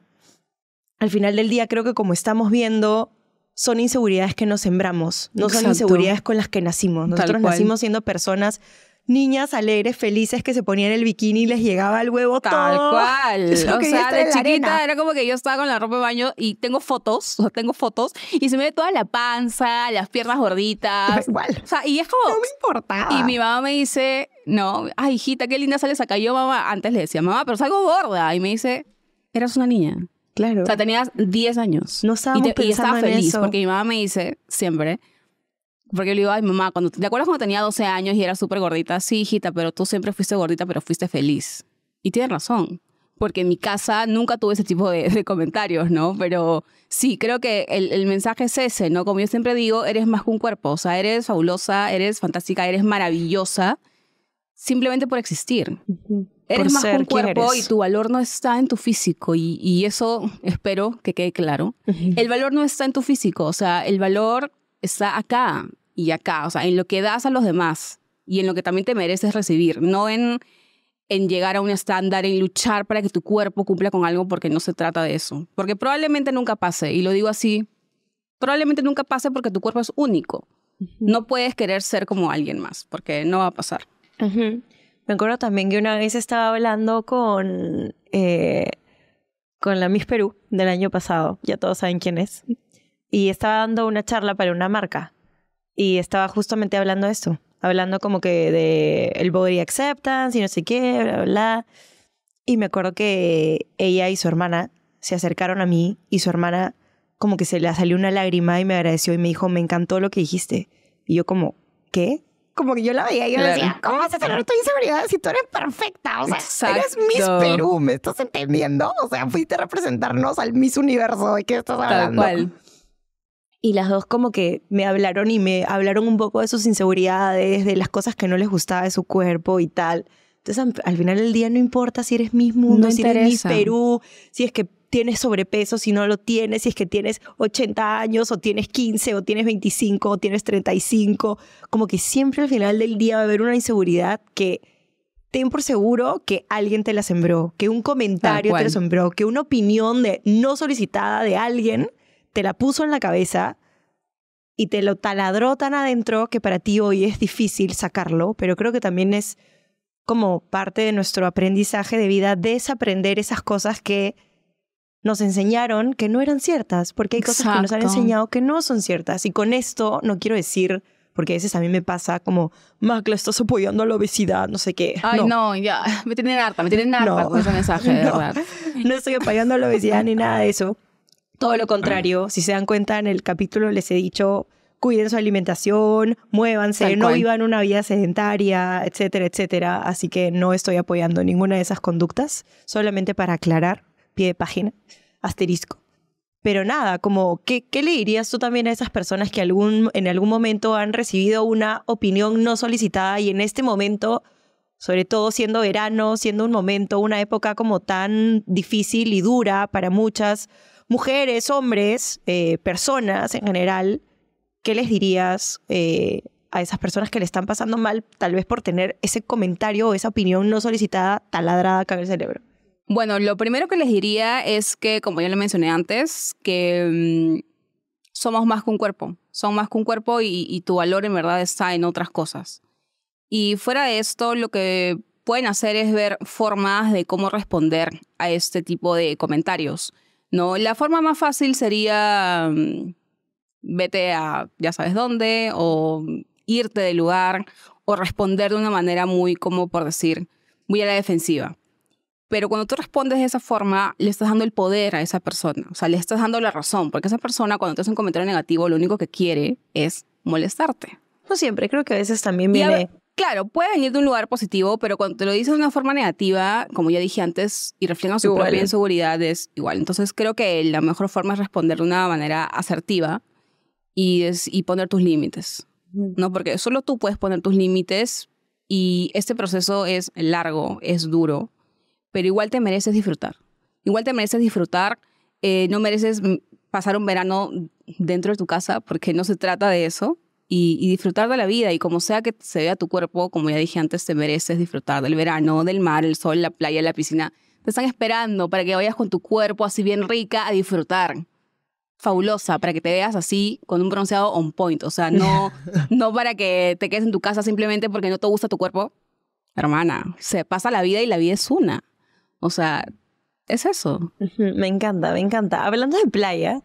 al final del día creo que como estamos viendo, son inseguridades que nos sembramos, no son inseguridades con las que nacimos. Nosotros nacimos siendo personas niñas alegres, felices que se ponían el bikini y les llegaba el huevo Tal cual. O sea, de chiquita era como que yo estaba con la ropa de baño y tengo fotos, o sea, tengo fotos y se me ve toda la panza, las piernas gorditas. Igual. O sea, y es como. No me importaba. Y mi mamá me dice, no, ay, hijita, qué linda sales acá. Yo, mamá, antes le decía, mamá, pero salgo gorda. Y me dice, eras una niña. Claro. O sea, tenías 10 años. No sabía. Y, estaba feliz, porque mi mamá me dice siempre porque yo le digo, ay, mamá, cuando, ¿te acuerdas cuando tenía 12 años y era súper gordita? Sí, hijita, pero tú siempre fuiste gordita, pero fuiste feliz. Y tienes razón, porque en mi casa nunca tuve ese tipo de, comentarios, ¿no? Pero sí, creo que el, mensaje es ese, ¿no? Como yo siempre digo, eres más que un cuerpo, o sea, eres fabulosa, eres fantástica, eres maravillosa, simplemente por existir. Eres más que un cuerpo y tu valor no está en tu físico, y, y eso espero que quede claro. El valor no está en tu físico, o sea, el valor está acá y acá, o sea, en lo que das a los demás y en lo que también te mereces recibir, no en, en llegar a un estándar, en luchar para que tu cuerpo cumpla con algo, porque no se trata de eso. Porque probablemente nunca pase, y lo digo así, probablemente nunca pase porque tu cuerpo es único. No puedes querer ser como alguien más, porque no va a pasar. Me acuerdo también que una vez estaba hablando con, eh, con la Miss Perú del año pasado, ya todos saben quién es, y estaba dando una charla para una marca y estaba justamente hablando esto, hablando como que de el body acceptance y no sé qué, bla, bla, Y me acuerdo que ella y su hermana se acercaron a mí y su hermana como que se le salió una lágrima y me agradeció y me dijo, me encantó lo que dijiste. Y yo como, ¿qué? Como que yo la veía y yo le decía, ¿cómo vas a tener tu inseguridad si tú eres perfecta? O sea, eres Miss Perú, ¿me estás entendiendo? O sea, fuiste a representarnos al Miss Universo. ¿De qué estás hablando? y las dos como que me hablaron y me hablaron un poco de sus inseguridades, de las cosas que no les gustaba de su cuerpo y tal. Entonces al final del día no importa si eres mi Mundo, si eres mi Perú, si es que tienes sobrepeso, si no lo tienes, si es que tienes 80 años o tienes 15 o tienes 25 o tienes 35, como que siempre al final del día va a haber una inseguridad que ten por seguro que alguien te la sembró, que un comentario te la sembró, que una opinión de no solicitada de alguien te la puso en la cabeza y te lo taladró tan adentro que para ti hoy es difícil sacarlo, pero creo que también es como parte de nuestro aprendizaje de vida desaprender esas cosas que nos enseñaron que no eran ciertas, porque hay cosas que nos han enseñado que no son ciertas. Y con esto no quiero decir, porque a veces a mí me pasa como, Macla, estás apoyando a la obesidad, no sé qué. Ay, no, ya, me tienen harta, me tienen harta con ese mensaje, de verdad. No estoy apoyando a la obesidad ni nada de eso, todo lo ah. contrario, si se dan cuenta en el capítulo les he dicho, cuiden su alimentación, muévanse, no vivan una vida sedentaria, etcétera, etcétera. Así que no estoy apoyando ninguna de esas conductas, solamente para aclarar, pie de página, asterisco. Pero nada, como, ¿qué, ¿qué, le dirías tú también a esas personas que algún, en algún momento han recibido una opinión no solicitada y en este momento, sobre todo siendo verano, siendo un momento, una época como tan difícil y dura para muchas, mujeres, hombres, eh, personas en general, ¿qué les dirías eh, a esas personas que le están pasando mal, tal vez por tener ese comentario o esa opinión no solicitada taladrada acá en el cerebro? Bueno, lo primero que les diría es que, como ya lo mencioné antes, que mm, somos más que un cuerpo, son más que un cuerpo y, y tu valor en verdad está en otras cosas. Y fuera de esto, lo que pueden hacer es ver formas de cómo responder a este tipo de comentarios. ¿no? La forma más fácil sería mm, vete a ya sabes dónde o mm, irte del lugar o responder de una manera muy, como por decir, muy a la defensiva. Pero cuando tú respondes de esa forma, le estás dando el poder a esa persona, o sea, le estás dando la razón, porque esa persona cuando te hace un comentario negativo, lo único que quiere es molestarte. No siempre, creo que a veces también viene Claro, puede venir de un lugar positivo, pero cuando te lo dices de una forma negativa, como ya dije antes, y refleja su igual. propia es igual. Entonces creo que la mejor forma es responder de una manera asertiva y, poner tus límites, ¿no? Porque solo tú puedes poner tus límites y este proceso es largo, es duro, pero igual te mereces disfrutar. Igual te mereces disfrutar, eh, no mereces pasar un verano dentro de tu casa porque no se trata de eso y, disfrutar de la vida y como sea que se vea tu cuerpo, como ya dije antes, te mereces disfrutar del verano, del mar, el sol, la playa, la piscina. Te están esperando para que vayas con tu cuerpo así bien rica a disfrutar. Fabulosa, para que te veas así con un bronceado on point. O sea, no, no para que te quedes en tu casa simplemente porque no te gusta tu cuerpo. Hermana, se pasa la vida y la vida es una. O sea, es eso. Me encanta, me encanta. Hablando de playa,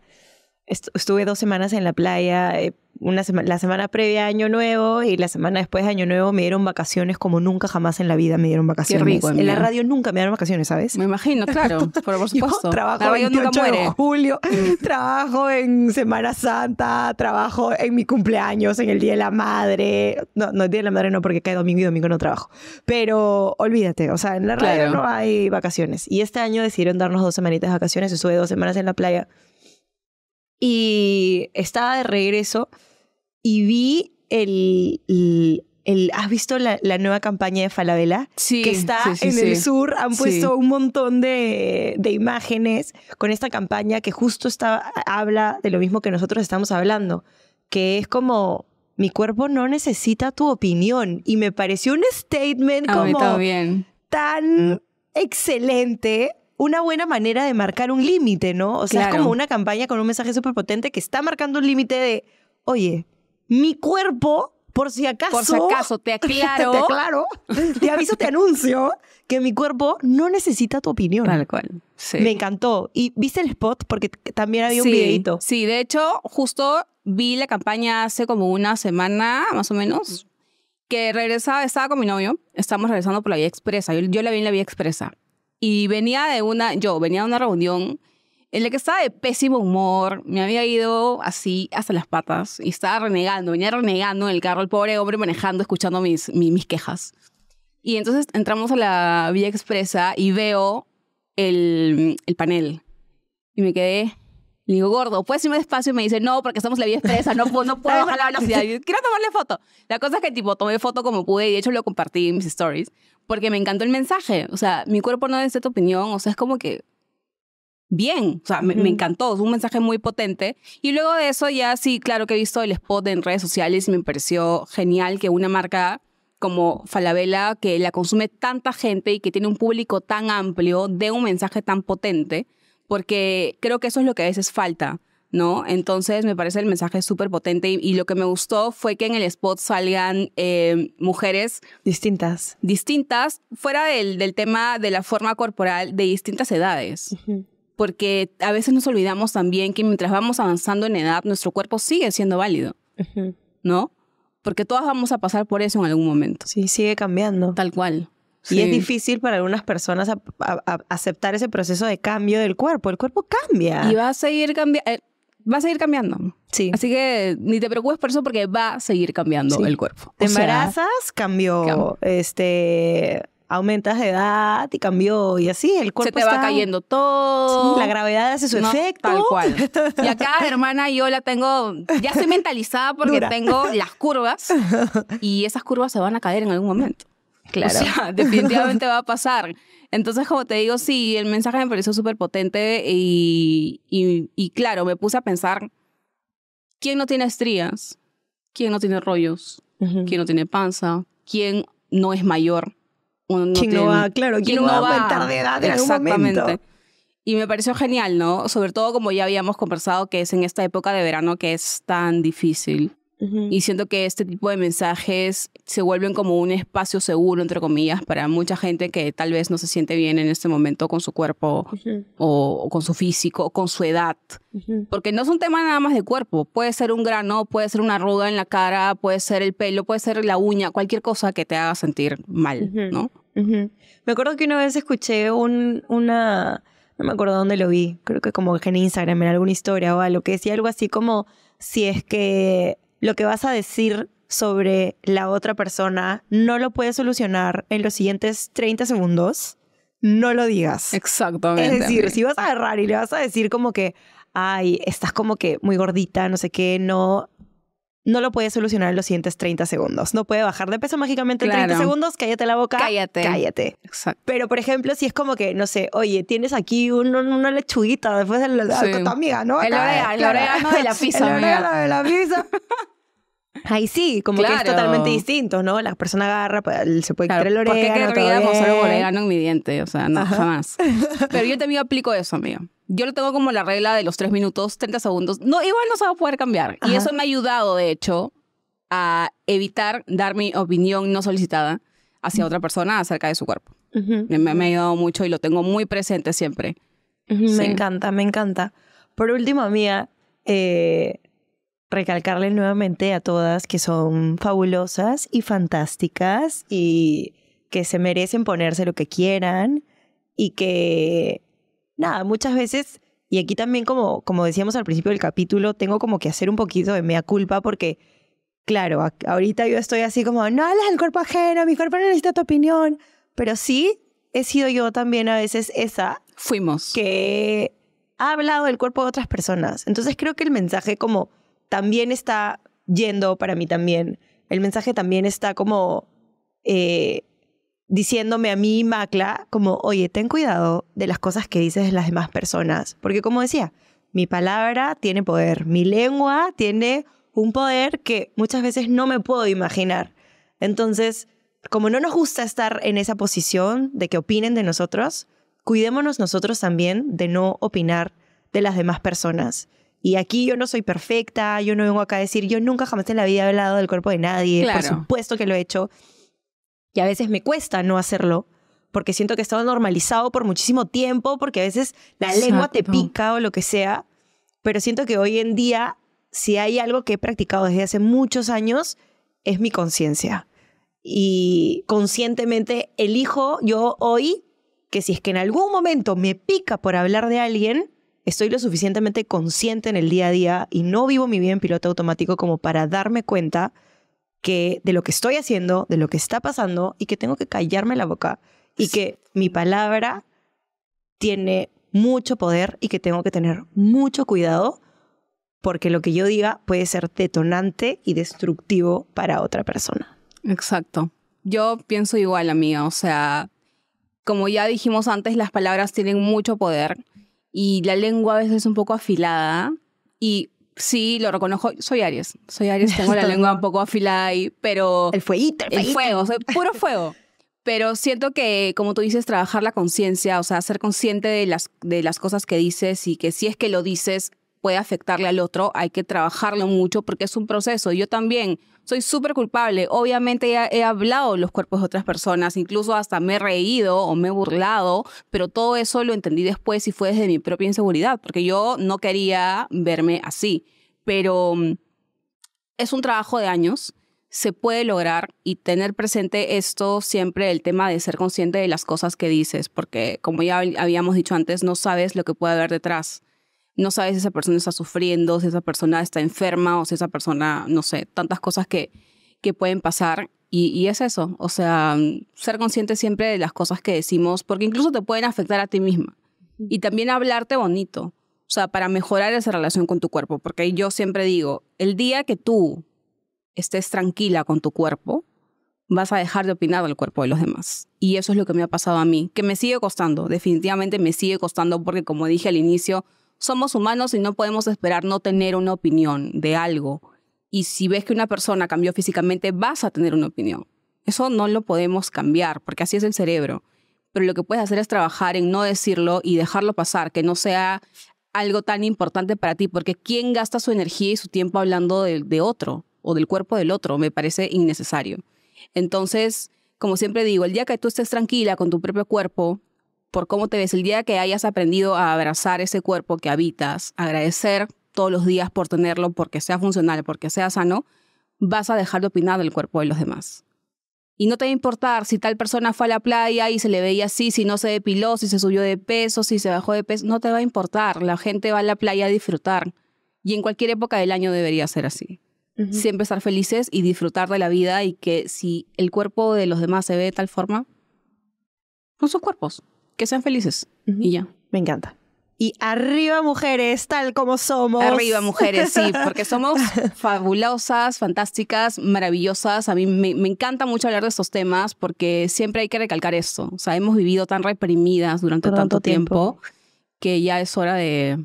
estuve dos semanas en la playa. Eh, la semana previa a Año Nuevo y la semana después de Año Nuevo me dieron vacaciones como nunca jamás en la vida me dieron vacaciones. en la radio nunca me dieron vacaciones, ¿sabes? Me imagino, claro, por supuesto. trabajo julio, mm. trabajo en Semana Santa, trabajo en mi cumpleaños, en el Día de la Madre. No, no, el Día de la Madre no, porque cae domingo y domingo no trabajo. Pero olvídate, o sea, en la radio no hay vacaciones. Y este año decidieron darnos dos semanitas de vacaciones, estuve dos semanas en la playa. Y estaba de regreso y vi el, el ¿has visto la, nueva campaña de Falabella? Sí, que está en el sur. Han puesto un montón de, imágenes con esta campaña que justo está, habla de lo mismo que nosotros estamos hablando, que es como mi cuerpo no necesita tu opinión. Y me pareció un statement como bien. tan excelente. Una buena manera de marcar un límite, ¿no? O sea, es como una campaña con un mensaje súper potente que está marcando un límite de, oye, mi cuerpo, por si acaso. Por si acaso, te aclaro. te aclaro. Te aviso, te anuncio que mi cuerpo no necesita tu opinión. Tal cual. Sí. Me encantó. Y viste el spot porque también había un videito. Sí, de hecho, justo vi la campaña hace como una semana, más o menos, que regresaba, estaba con mi novio, estábamos regresando por la vía expresa. Yo, yo la vi en la vía expresa. Y venía de una, yo venía de una reunión en la que estaba de pésimo humor, me había ido así hasta las patas y estaba renegando, venía renegando en el carro, el pobre hombre manejando, escuchando mis, mis, quejas. Y entonces entramos a la Vía Expresa y veo el, el panel. Y me quedé, le digo, gordo, ¿puedes irme despacio? Y me dice, no, porque estamos en la vía expresa, no, no puedo bajar la velocidad. Quiero tomarle foto. La cosa es que, tipo, tomé foto como pude y de hecho lo compartí en mis stories porque me encantó el mensaje. O sea, mi cuerpo no es tu opinión. O sea, es como que bien. O sea, me, encantó, es un mensaje muy potente. Y luego de eso ya sí, claro que he visto el spot en redes sociales y me pareció genial que una marca como Falabella, que la consume tanta gente y que tiene un público tan amplio, dé un mensaje tan potente, porque creo que eso es lo que a veces falta. ¿No? Entonces me parece el mensaje súper potente y, lo que me gustó fue que en el spot salgan eh, mujeres distintas. Distintas, fuera del, tema de la forma corporal, de distintas edades porque a veces nos olvidamos también que mientras vamos avanzando en edad, nuestro cuerpo sigue siendo válido, ¿no? Porque todas vamos a pasar por eso en algún momento. Sí, sigue cambiando. Tal cual. Y es difícil para algunas personas aceptar ese proceso de cambio del cuerpo. El cuerpo cambia. Y va a seguir cambiando. Eh, va a seguir cambiando. Sí. Así que ni te preocupes por eso porque va a seguir cambiando el cuerpo. embarazas, cambió. Cambio. Este aumentas de edad y cambió y así, el cuerpo. Se te va cayendo todo. la gravedad hace su efecto. Tal cual. Y acá, hermana, yo la tengo, ya estoy mentalizada porque tengo las curvas y esas curvas se van a caer en algún momento. Claro. definitivamente va a pasar. Entonces, como te digo, sí, el mensaje me pareció súper potente y, claro, me puse a pensar, ¿quién no tiene estrías? ¿Quién no tiene rollos? ¿Quién no tiene panza? ¿Quién no es mayor? uno va? Claro, edad Exactamente. y me pareció genial, ¿no? Sobre todo como ya habíamos conversado que es en esta época de verano que es tan difícil. Y siento que este tipo de mensajes se vuelven como un espacio seguro, entre comillas, para mucha gente que tal vez no se siente bien en este momento con su cuerpo o, con su físico o con su edad. Porque no es un tema nada más de cuerpo. Puede ser un grano, puede ser una ruda en la cara, puede ser el pelo, puede ser la uña, cualquier cosa que te haga sentir mal, ¿no? Me acuerdo que una vez escuché un, una... No me acuerdo dónde lo vi. Creo que como en Instagram, en alguna historia o algo, que decía algo así como si es que lo que vas a decir sobre la otra persona no lo puedes solucionar en los siguientes 30 segundos, no lo digas. Exactamente. Es decir, si vas a agarrar y le vas a decir como que, ay, estás como que muy gordita, no sé qué, no, no lo puede solucionar en los siguientes 30 segundos. No puede bajar de peso mágicamente en 30 segundos, cállate la boca. Cállate. Cállate. Pero, por ejemplo, si es como que, no sé, oye, tienes aquí una lechuguita después de la, tu amiga, ¿no? El orégano, de la pizza. El orégano de la pizza. Ahí sí, como que es totalmente distinto, ¿no? La persona agarra, pues, se puede quitar el orégano. ¿Por qué querría orégano en mi diente? O sea, no, más. jamás. Pero yo también aplico eso, amigo. Yo lo tengo como la regla de los tres minutos, 30 segundos. No, igual no se va a poder cambiar. Y eso me ha ayudado, de hecho, a evitar dar mi opinión no solicitada hacia otra persona acerca de su cuerpo. me, me, ha ayudado mucho y lo tengo muy presente siempre. Me encanta, me encanta. Por último, mía, eh, recalcarle nuevamente a todas que son fabulosas y fantásticas y que se merecen ponerse lo que quieran y que, nada, muchas veces, y aquí también como, como decíamos al principio del capítulo, tengo como que hacer un poquito de mea culpa porque, claro, ahorita yo estoy así como, no hablas del cuerpo ajeno, mi cuerpo no necesita tu opinión, pero sí he sido yo también a veces esa. Fuimos. Que ha hablado del cuerpo de otras personas. Entonces creo que el mensaje como también está yendo para mí también. El mensaje también está como eh, diciéndome a mí, Macla, como, oye, ten cuidado de las cosas que dices de las demás personas. Porque como decía, mi palabra tiene poder, mi lengua tiene un poder que muchas veces no me puedo imaginar. Entonces, como no nos gusta estar en esa posición de que opinen de nosotros, cuidémonos nosotros también de no opinar de las demás personas. Y aquí yo no soy perfecta, yo no vengo acá a decir, yo nunca jamás en la vida he hablado del cuerpo de nadie, por supuesto que lo he hecho. Y a veces me cuesta no hacerlo, porque siento que he estado normalizado por muchísimo tiempo, porque a veces la lengua te pica o lo que sea. Pero siento que hoy en día, si hay algo que he practicado desde hace muchos años, es mi conciencia. Y conscientemente elijo yo hoy que si es que en algún momento me pica por hablar de alguien, estoy lo suficientemente consciente en el día a día y no vivo mi vida en piloto automático como para darme cuenta que de lo que estoy haciendo, de lo que está pasando y que tengo que callarme la boca y que mi palabra tiene mucho poder y que tengo que tener mucho cuidado porque lo que yo diga puede ser detonante y destructivo para otra persona. Exacto. Yo pienso igual, amiga. O sea, como ya dijimos antes, las palabras tienen mucho poder y la lengua a veces es un poco afilada y sí, lo reconozco, soy Aries, soy Aries, tengo la lengua un poco afilada ahí, pero... El el, fuego, puro fuego. pero siento que, como tú dices, trabajar la conciencia, o sea, ser consciente de las, de las cosas que dices y que si es que lo dices puede afectarle al otro, hay que trabajarlo mucho porque es un proceso. Yo también, soy súper culpable. Obviamente he, he, hablado los cuerpos de otras personas, incluso hasta me he reído o me he burlado, pero todo eso lo entendí después y fue desde mi propia inseguridad, porque yo no quería verme así. Pero mm, es un trabajo de años, se puede lograr y tener presente esto siempre, el tema de ser consciente de las cosas que dices, porque como ya habíamos dicho antes, no sabes lo que puede haber detrás no sabes si esa persona está sufriendo, si esa persona está enferma o si esa persona, no sé, tantas cosas que, que pueden pasar. Y, y, es eso, o sea, ser consciente siempre de las cosas que decimos, porque incluso te pueden afectar a ti misma. Y también hablarte bonito, o sea, para mejorar esa relación con tu cuerpo, porque yo siempre digo, el día que tú estés tranquila con tu cuerpo, vas a dejar de opinar del cuerpo de los demás. Y eso es lo que me ha pasado a mí, que me sigue costando, definitivamente me sigue costando, porque como dije al inicio, somos humanos y no podemos esperar no tener una opinión de algo. Y si ves que una persona cambió físicamente, vas a tener una opinión. Eso no lo podemos cambiar, porque así es el cerebro. Pero lo que puedes hacer es trabajar en no decirlo y dejarlo pasar, que no sea algo tan importante para ti, porque ¿quién gasta su energía y su tiempo hablando de, otro o del cuerpo del otro? Me parece innecesario. Entonces, como siempre digo, el día que tú estés tranquila con tu propio cuerpo, por cómo te ves el día que hayas aprendido a abrazar ese cuerpo que habitas, agradecer todos los días por tenerlo, porque sea funcional, porque sea sano, vas a dejar de opinar del cuerpo de los demás. Y no te va a importar si tal persona fue a la playa y se le veía así, si no se depiló, si se subió de peso, si se bajó de peso, no te va a importar. La gente va a la playa a disfrutar. Y en cualquier época del año debería ser así. Siempre estar felices y disfrutar de la vida y que si el cuerpo de los demás se ve de tal forma, son sus cuerpos que sean felices y ya. Me encanta. Y arriba mujeres, tal como somos. Arriba mujeres, sí, porque somos fabulosas, fantásticas, maravillosas. A mí me, encanta mucho hablar de estos temas porque siempre hay que recalcar esto. O sea, hemos vivido tan reprimidas durante tanto, tiempo, que ya es hora de,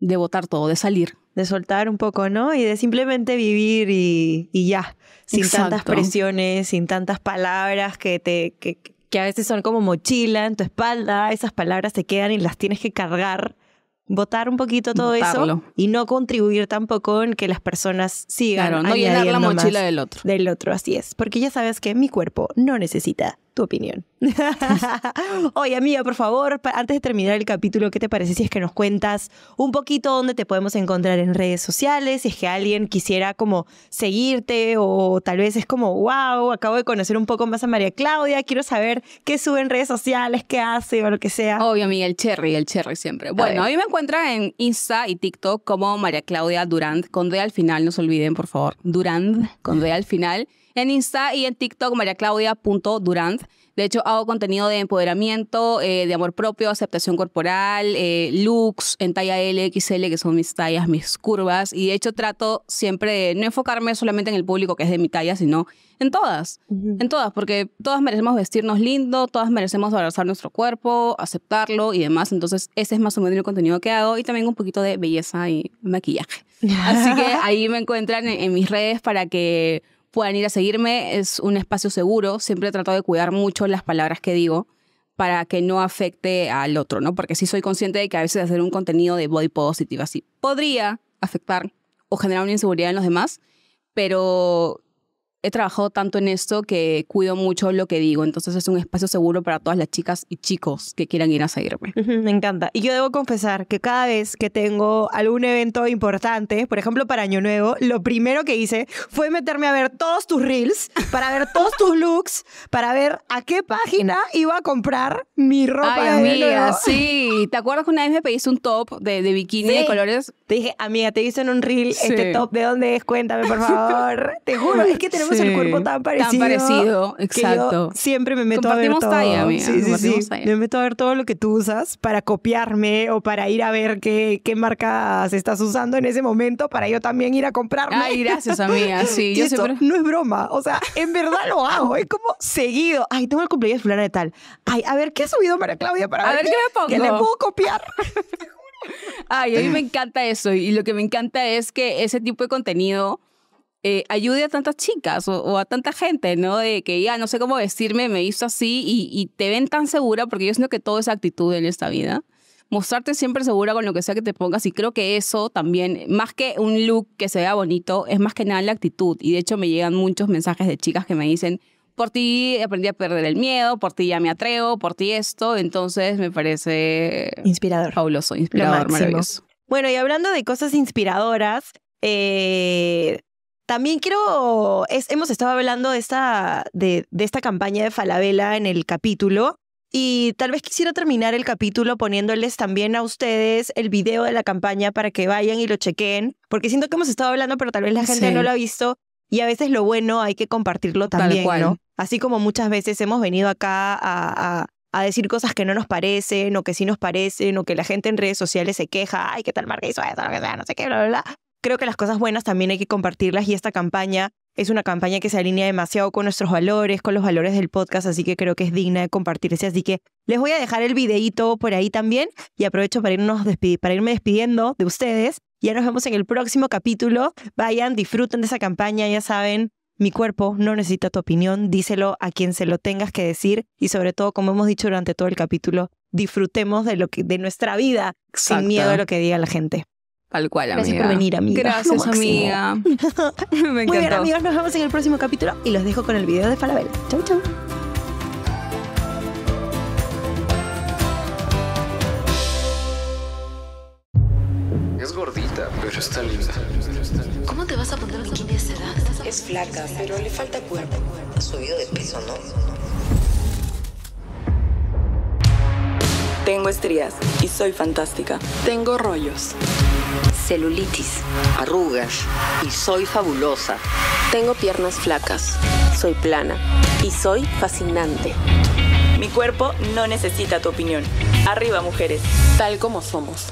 de votar todo, de salir. De soltar un poco, ¿no? Y de simplemente vivir y, ya. Sin tantas presiones, sin tantas palabras que te... Que, que a veces son como mochila en tu espalda, esas palabras se quedan y las tienes que cargar, botar un poquito todo eso y no contribuir tampoco en que las personas sigan. Claro, no llenar la mochila del otro. Del otro, así es, porque ya sabes que mi cuerpo no necesita opinión. Oye, amiga, por favor, antes de terminar el capítulo, ¿qué te parece si es que nos cuentas un poquito dónde te podemos encontrar en redes sociales? Si es que alguien quisiera como seguirte o tal vez es como, wow, acabo de conocer un poco más a María Claudia, quiero saber qué sube en redes sociales, qué hace o lo que sea. Obvio, amiga, el cherry, el cherry siempre. Bueno, a, mí me encuentran en Insta y TikTok como María Claudia Durand, con D al final, no se olviden, por favor. Durand, con D al final en Insta y en TikTok, mariaclaudia.durant. De hecho, hago contenido de empoderamiento, eh, de amor propio, aceptación corporal, eh, looks en talla L, XL, que son mis tallas, mis curvas. Y de hecho, trato siempre de no enfocarme solamente en el público que es de mi talla, sino en todas. En todas, porque todas merecemos vestirnos lindo, todas merecemos abrazar nuestro cuerpo, aceptarlo y demás. Entonces, ese es más o menos el contenido que hago y también un poquito de belleza y maquillaje. Así que ahí me encuentran en mis redes para que puedan ir a seguirme. Es un espacio seguro. Siempre he tratado de cuidar mucho las palabras que digo para que no afecte al otro, ¿no? Porque sí soy consciente de que a veces hacer un contenido de body positive así podría afectar o generar una inseguridad en los demás, pero he trabajado tanto en esto que cuido mucho lo que digo. Entonces es un espacio seguro para todas las chicas y chicos que quieran ir a seguirme. me encanta. Y yo debo confesar que cada vez que tengo algún evento importante, por ejemplo para Año Nuevo, lo primero que hice fue meterme a ver todos tus reels, para ver todos tus looks, para ver a qué página iba a comprar mi ropa. Ay, de sí. ¿Te acuerdas que una vez me pediste un top de, bikini de colores? Te dije, amiga, te hice en un reel este top, ¿de dónde es? Cuéntame, por favor. te juro, es que tenemos tenemos el cuerpo tan parecido. exacto. siempre me meto a ver todo. Me meto a ver todo lo que tú usas para copiarme o para ir a ver qué, qué marcas estás usando en ese momento para yo también ir a comprarme. Ay, gracias, amiga. Sí, no es broma. O sea, en verdad lo hago. Es como seguido. Ay, tengo el cumpleaños fulana de tal. Ay, a ver, ¿qué ha subido María Claudia para a ver, qué, le pongo? le puedo copiar. Ay, a mí me encanta eso y lo que me encanta es que ese tipo de contenido eh, ayude a tantas chicas o, a tanta gente, ¿no? De que ya ah, no sé cómo decirme, me hizo así y, y te ven tan segura, porque yo siento que todo es actitud en esta vida. Mostrarte siempre segura con lo que sea que te pongas y creo que eso también, más que un look que se vea bonito, es más que nada la actitud. Y de hecho me llegan muchos mensajes de chicas que me dicen, por ti aprendí a perder el miedo, por ti ya me atrevo, por ti esto, entonces me parece inspirador. Fabuloso, inspirador, maravilloso. Bueno, y hablando de cosas inspiradoras, eh, también quiero, hemos estado hablando de esta, de, esta campaña de Falabella en el capítulo y tal vez quisiera terminar el capítulo poniéndoles también a ustedes el video de la campaña para que vayan y lo chequen, porque siento que hemos estado hablando, pero tal vez la gente no lo ha visto y a veces lo bueno hay que compartirlo también, Así como muchas veces hemos venido acá a, a, decir cosas que no nos parecen o que sí nos parecen o que la gente en redes sociales se queja, ay, qué tal marca hizo eso, no sé qué, bla, bla, bla creo que las cosas buenas también hay que compartirlas y esta campaña es una campaña que se alinea demasiado con nuestros valores, con los valores del podcast, así que creo que es digna de compartirse. Así que les voy a dejar el videíto por ahí también y aprovecho para, irnos para irme despidiendo de ustedes. Ya nos vemos en el próximo capítulo. Vayan, disfruten de esa campaña, ya saben, mi cuerpo no necesita tu opinión, díselo a quien se lo tengas que decir y sobre todo, como hemos dicho durante todo el capítulo, disfrutemos de, lo de nuestra vida sin miedo a lo que diga la gente. Tal cual, Gracias por venir, amiga. Gracias, amiga. Me encantó. Muy bien, amigos, nos vemos en el próximo capítulo y los dejo con el video de Falabel. Chau, chau. Es gordita, pero está linda. ¿Cómo te vas a poner bikini de esa edad? Es flaca, pero le falta cuerpo. Ha subido de peso, ¿no? Tengo estrías y soy fantástica. Tengo rollos celulitis, arrugas y soy fabulosa. Tengo piernas flacas, soy plana y soy fascinante. Mi cuerpo no necesita tu opinión. Arriba, mujeres. Tal como somos.